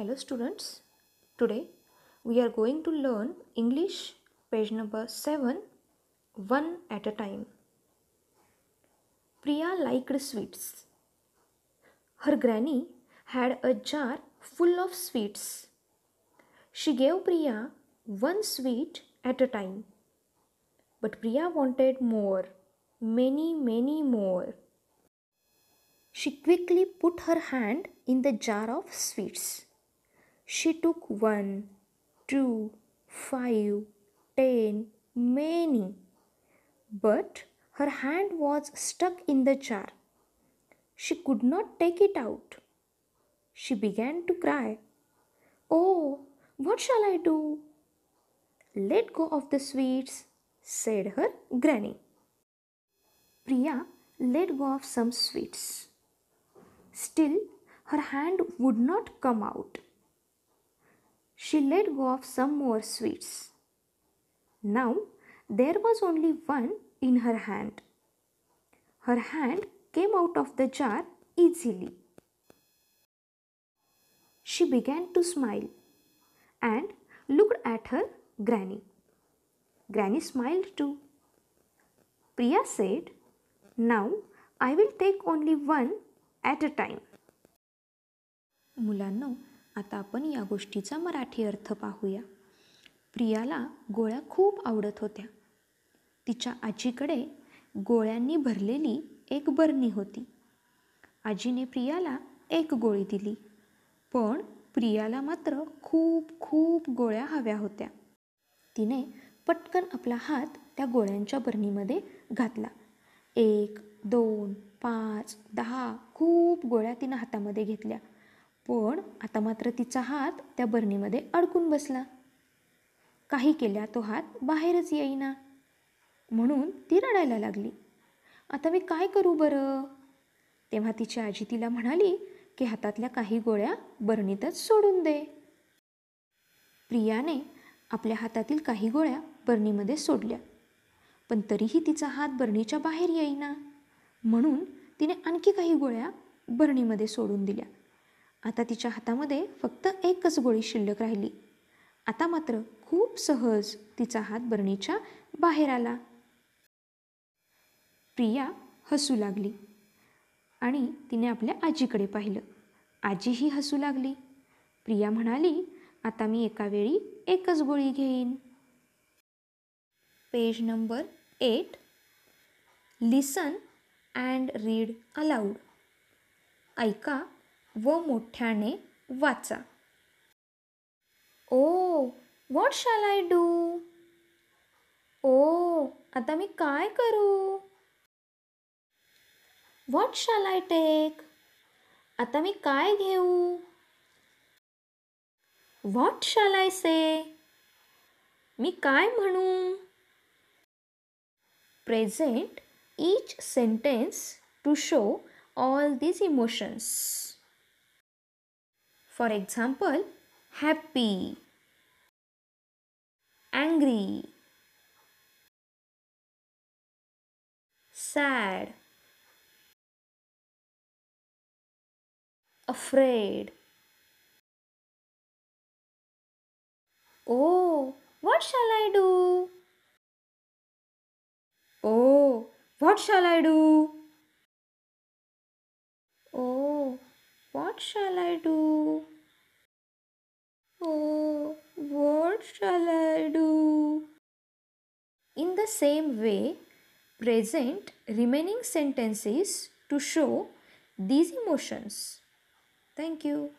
Hello students, today we are going to learn English page number 7 one at a time. Priya liked sweets. Her granny had a jar full of sweets. She gave Priya one sweet at a time. But Priya wanted more, many, many more. She quickly put her hand in the jar of sweets. She took one, two, five, ten, many. But her hand was stuck in the jar. She could not take it out. She began to cry. Oh, what shall I do? Let go of the sweets, said her granny. Priya let go of some sweets. Still, her hand would not come out she let go of some more sweets. Now there was only one in her hand. Her hand came out of the jar easily. She began to smile and looked at her granny. Granny smiled too. Priya said, Now I will take only one at a time. मुलांना आता आपण या गोष्टीचा मराठी अर्थ पाहूया प्रियाला गोळ्या खूप आवडत होत्या तिच्या आजीकडे गोळ्यांनी भरलेली एक बरणी होती आजीने प्रियाला एक गोळी दिली पण प्रियाला मात्र खूप खूप गोळ्या हव्या होत्या तिने पटकन आपला हात त्या गोळ्यांच्या बरणीमध्ये घातला एक दोन पाच दहा खूप गोळ्या तिनं हातामध्ये घेतल्या पण आता मात्र तिचा हात त्या बरणीमध्ये अडकून बसला काही केल्या तो हात बाहेरच येईना म्हणून ती रडायला लागली आता मी काय करू बरं तेव्हा तिची आजी तिला म्हणाली की हातातल्या काही गोळ्या बरणीतच सोडून दे प्रियाने आपल्या हातातील काही गोळ्या बरणीमध्ये सोडल्या पण तरीही तिचा हात बरणीच्या बाहेर येईना म्हणून तिने आणखी काही गोळ्या बरणीमध्ये सोडून दिल्या आता तिच्या हातामध्ये फक्त एकच गोळी शिल्लक राहिली आता मात्र खूप सहज तिचा हात बरणीच्या बाहेर आला प्रिया हसू लागली आणि तिने आपल्या आजीकडे पाहिलं आजीही हसू लागली प्रिया म्हणाली आता मी एका वेळी एकच गोळी घेईन page number eight listen and read aloud ऐका व मोठ्याने वाचा ओ व्हॉट शाल आय डू ओ आता मी काय करू व्हॉट शाल आय टेक आता मी काय घेऊ व्हॉट शाल आय से मी काय म्हणू present each sentence to show all these emotions For example, happy, angry, sad, afraid. Oh, what shall I do? Oh, what shall I do? Oh, what shall I do? same way, present remaining sentences to show these emotions. Thank you.